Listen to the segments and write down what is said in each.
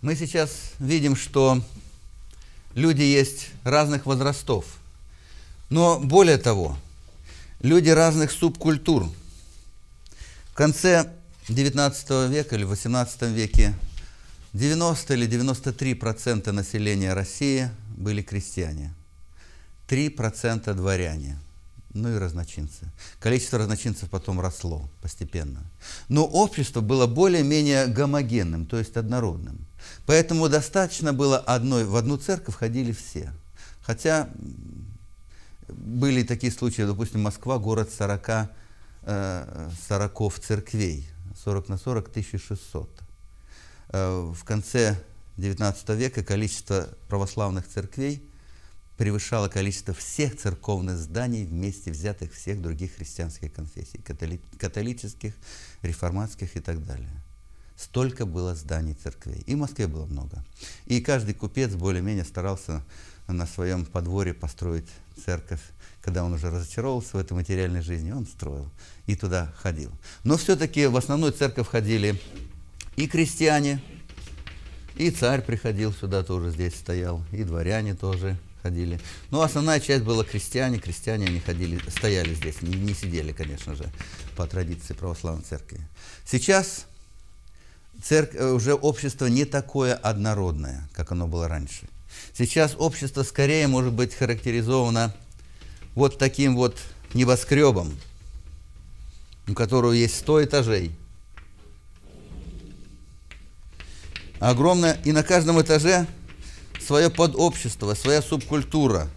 Мы сейчас видим, что люди есть разных возрастов. Но более того, люди разных субкультур. В конце 19 века или 18 веке 90 или 93% населения России были крестьяне, 3% дворяне – ну и разночинцы. Количество разночинцев потом росло постепенно. Но общество было более-менее гомогенным, то есть однородным. Поэтому достаточно было одной, в одну церковь ходили все. Хотя были такие случаи, допустим, Москва, город 40, 40 э, церквей, 40 на 40, 1600. Э, в конце XIX века количество православных церквей – превышало количество всех церковных зданий вместе взятых всех других христианских конфессий, католи католических, реформатских и так далее. Столько было зданий церквей. И в Москве было много. И каждый купец более-менее старался на своем подворье построить церковь. Когда он уже разочаровался в этой материальной жизни, он строил и туда ходил. Но все-таки в основную церковь ходили и крестьяне, и царь приходил сюда тоже, здесь стоял, и дворяне тоже – ходили. Но основная часть была крестьяне. Крестьяне, они ходили, стояли здесь. Не, не сидели, конечно же, по традиции православной церкви. Сейчас церк, э, уже общество не такое однородное, как оно было раньше. Сейчас общество скорее может быть характеризовано вот таким вот небоскребом, у которого есть 100 этажей. Огромное, и на каждом этаже свое подобщество, своя субкультура.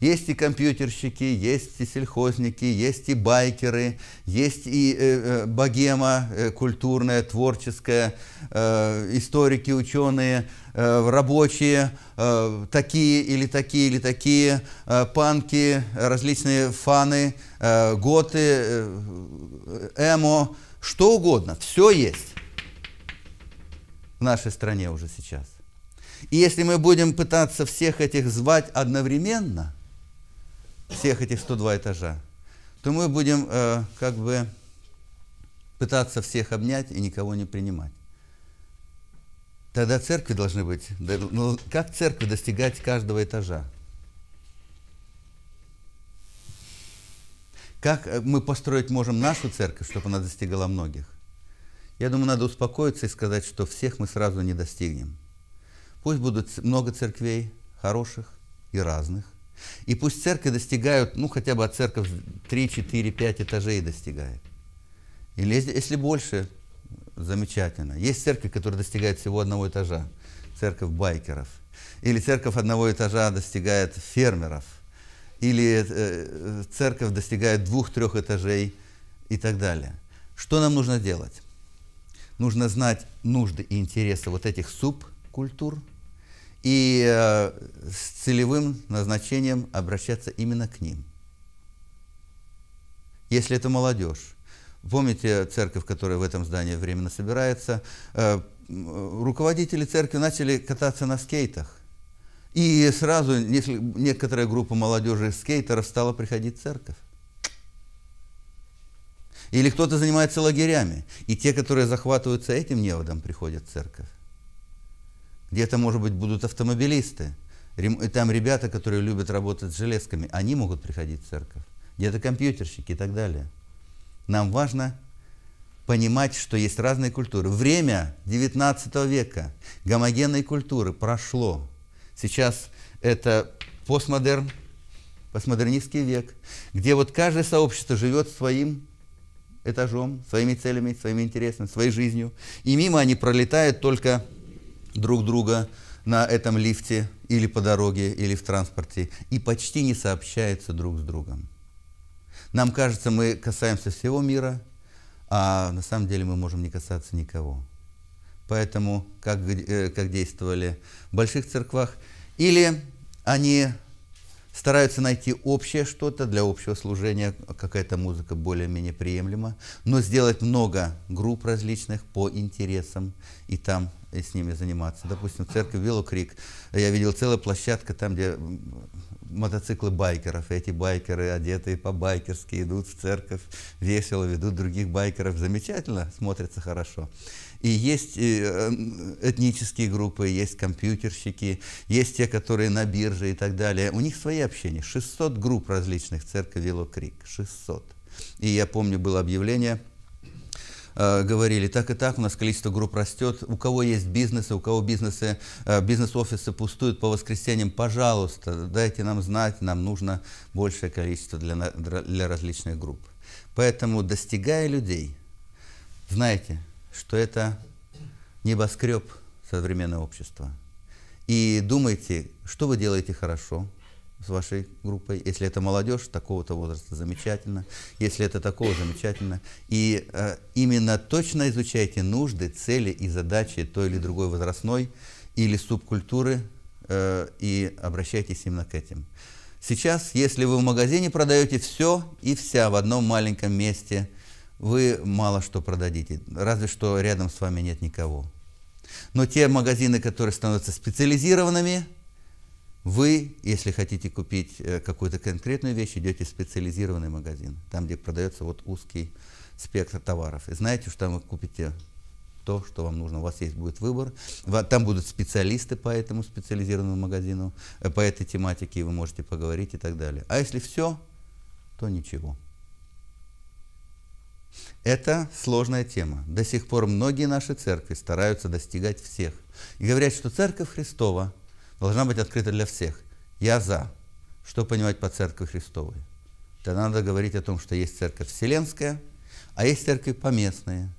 Есть и компьютерщики, есть и сельхозники, есть и байкеры, есть и э, э, богема э, культурная, творческая, э, историки, ученые, э, рабочие, э, такие или такие или такие, э, панки, различные фаны, э, готы, э, э эмо, что угодно, все есть в нашей стране уже сейчас. И если мы будем пытаться всех этих звать одновременно, всех этих 102 этажа, то мы будем э, как бы пытаться всех обнять и никого не принимать. Тогда церкви должны быть. Ну, как церкви достигать каждого этажа? Как э, мы построить можем нашу церковь, чтобы она достигала многих? Я думаю, надо успокоиться и сказать, что всех мы сразу не достигнем. Пусть будут много церквей, хороших и разных. И пусть церкви достигают, ну хотя бы от церковь 3, 4, 5 этажей достигает. Или если, если больше, замечательно. Есть церкви, которые достигают всего одного этажа. Церковь байкеров. Или церковь одного этажа достигает фермеров. Или э, э церковь достигает двух-трех этажей и так далее. Что нам нужно делать? Нужно знать нужды и интересы вот этих субкультур – и э, с целевым назначением обращаться именно к ним. Если это молодежь. Помните церковь, которая в этом здании временно собирается? Э, руководители церкви начали кататься на скейтах. И сразу некоторая группа молодежи скейтеров стала приходить в церковь. Или кто-то занимается лагерями, и те, которые захватываются этим неводом, приходят в церковь где-то, может быть, будут автомобилисты, и там ребята, которые любят работать с железками, они могут приходить в церковь, где-то компьютерщики и так далее. Нам важно понимать, что есть разные культуры. Время 19 века гомогенной культуры прошло. Сейчас это постмодерн, постмодернистский век, где вот каждое сообщество живет своим этажом, своими целями, своими интересами, своей жизнью. И мимо они пролетают только друг друга на этом лифте или по дороге, или в транспорте, и почти не сообщаются друг с другом. Нам кажется, мы касаемся всего мира, а на самом деле мы можем не касаться никого. Поэтому, как, э, как действовали в больших церквах, или они стараются найти общее что-то, для общего служения какая-то музыка более-менее приемлема, но сделать много групп различных по интересам и там и э, с ними заниматься. Допустим, в церкви Виллокрик я видел целая площадка там, где мотоциклы байкеров. Эти байкеры, одетые по-байкерски, идут в церковь, весело ведут других байкеров. Замечательно, смотрится хорошо. И есть э, эм, этнические группы, есть компьютерщики, есть те, которые на бирже и так далее. У них свои общения. 600 групп различных церковь вело крик. 600. И я помню, было объявление, э, говорили, так и так, у нас количество групп растет, у кого есть бизнесы, у кого бизнесы, э, бизнес-офисы пустуют по воскресеньям, пожалуйста, дайте нам знать, нам нужно большее количество для, для различных групп. Поэтому, достигая людей, знаете, что это небоскреб современного общества. И думайте, что вы делаете хорошо с вашей группой. Если это молодежь такого-то возраста, замечательно. Если это такого, замечательно. И э, именно точно изучайте нужды, цели и задачи той или другой возрастной или субкультуры э, и обращайтесь именно к этим. Сейчас, если вы в магазине продаете все и вся в одном маленьком месте – вы мало что продадите, разве что рядом с вами нет никого. Но те магазины, которые становятся специализированными, вы, если хотите купить э, какую-то конкретную вещь, идете в специализированный магазин, там, где продается вот узкий спектр товаров. И знаете, что там вы купите то, что вам нужно. У вас есть будет выбор. Там будут специалисты по этому специализированному магазину, э, по этой тематике, и вы можете поговорить и так далее. А если все, то ничего. Это сложная тема. До сих пор многие наши церкви стараются достигать всех. И говорят, что церковь Христова должна быть открыта для всех. Я за. Что понимать по церкви Христовой? Да надо говорить о том, что есть церковь вселенская, а есть церкви поместные.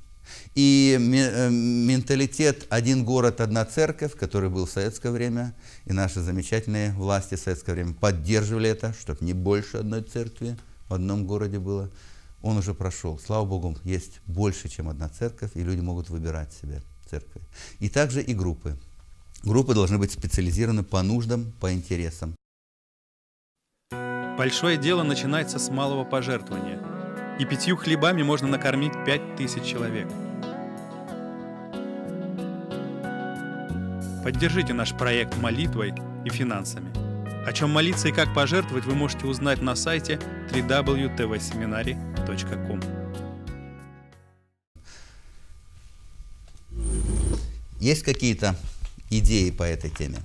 И э, менталитет «один город, одна церковь», который был в советское время, и наши замечательные власти в советское время поддерживали это, чтобы не больше одной церкви в одном городе было – он уже прошел. Слава Богу, есть больше, чем одна церковь, и люди могут выбирать себе церкви. И также и группы. Группы должны быть специализированы по нуждам, по интересам. Большое дело начинается с малого пожертвования. И пятью хлебами можно накормить пять тысяч человек. Поддержите наш проект молитвой и финансами. О чем молиться и как пожертвовать вы можете узнать на сайте www.tvseminary.com gmail.com. Есть какие-то идеи по этой теме?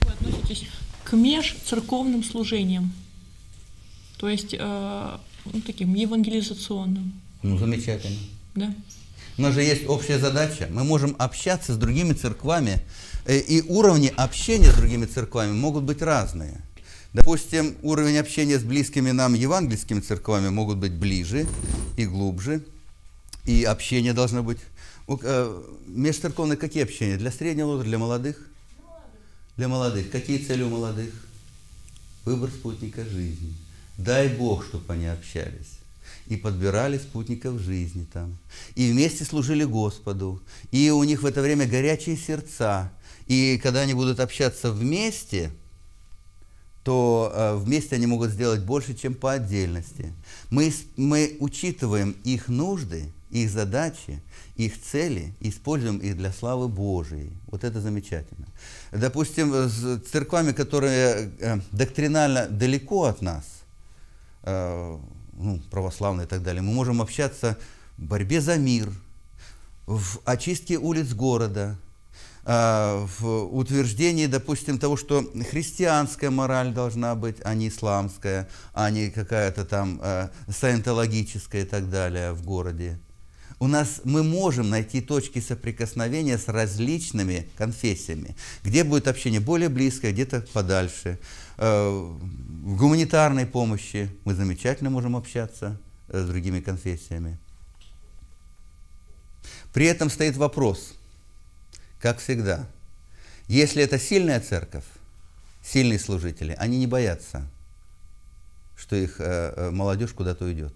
Как Вы относитесь к межцерковным служениям, то есть э, ну, таким евангелизационным. Ну, замечательно. Да. У нас же есть общая задача. Мы можем общаться с другими церквами, э, и уровни общения с другими церквами могут быть разные. Допустим, уровень общения с близкими нам евангельскими церквами могут быть ближе и глубже, и общение должно быть... Э, межцерковные какие общения? Для среднего возраста, для молодых? Для молодых. Какие цели у молодых? Выбор спутника жизни. Дай Бог, чтобы они общались и подбирали спутников жизни там. И вместе служили Господу. И у них в это время горячие сердца. И когда они будут общаться вместе, то э, вместе они могут сделать больше, чем по отдельности. Мы, мы учитываем их нужды, их задачи, их цели, используем их для славы Божией. Вот это замечательно. Допустим, с церквами, которые э, доктринально далеко от нас, э, ну, православные и так далее, мы можем общаться в борьбе за мир, в очистке улиц города – Э, в утверждении, допустим, того, что христианская мораль должна быть, а не исламская, а не какая-то там э, саентологическая и так далее в городе. У нас мы можем найти точки соприкосновения с различными конфессиями, где будет общение более близкое, где-то подальше. Э, в гуманитарной помощи мы замечательно можем общаться с другими конфессиями. При этом стоит вопрос – как всегда. Если это сильная церковь, сильные служители, они не боятся, что их э, э, молодежь куда-то уйдет.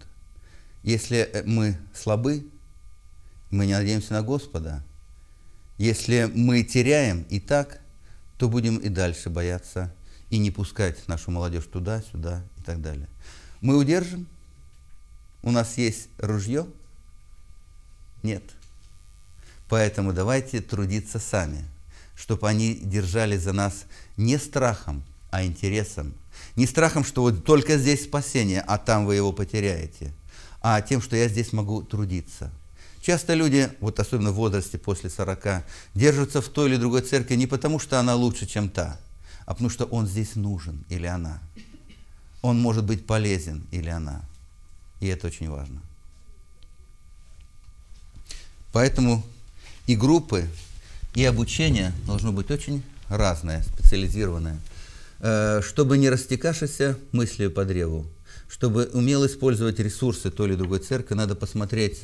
Если э, мы слабы, мы не надеемся на Господа. Если мы теряем и так, то будем и дальше бояться и не пускать нашу молодежь туда, сюда и так далее. Мы удержим? У нас есть ружье? Нет. Поэтому давайте трудиться сами, чтобы они держали за нас не страхом, а интересом. Не страхом, что вот только здесь спасение, а там вы его потеряете, а тем, что я здесь могу трудиться. Часто люди, вот особенно в возрасте после 40, держатся в той или другой церкви не потому, что она лучше, чем та, а потому что он здесь нужен или она. Он может быть полезен или она. И это очень важно. Поэтому и группы, и обучение должно быть очень разное, специализированное, э, чтобы не растекавшись мыслью по древу, чтобы умел использовать ресурсы той или другой церкви, надо посмотреть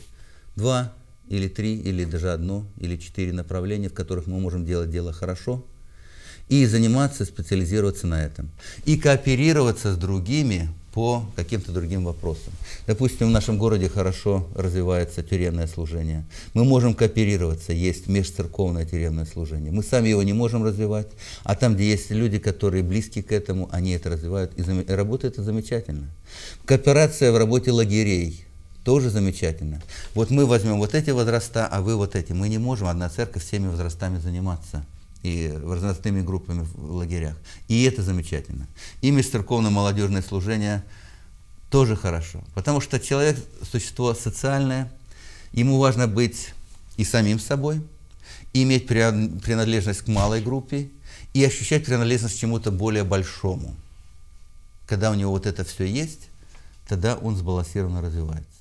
два или три, или даже одно, или четыре направления, в которых мы можем делать дело хорошо, и заниматься, специализироваться на этом. И кооперироваться с другими по каким-то другим вопросам. Допустим, в нашем городе хорошо развивается тюремное служение. Мы можем кооперироваться, есть межцерковное тюремное служение. Мы сами его не можем развивать, а там, где есть люди, которые близки к этому, они это развивают. И, и работает это замечательно. Кооперация в работе лагерей – тоже замечательно. Вот мы возьмем вот эти возраста, а вы вот эти. Мы не можем одна церковь всеми возрастами заниматься и возрастными группами в лагерях. И это замечательно. и церковно-молодежное служение тоже хорошо. Потому что человек – существо социальное, ему важно быть и самим собой, и иметь принадлежность к малой группе, и ощущать принадлежность к чему-то более большому. Когда у него вот это все есть, тогда он сбалансированно развивается.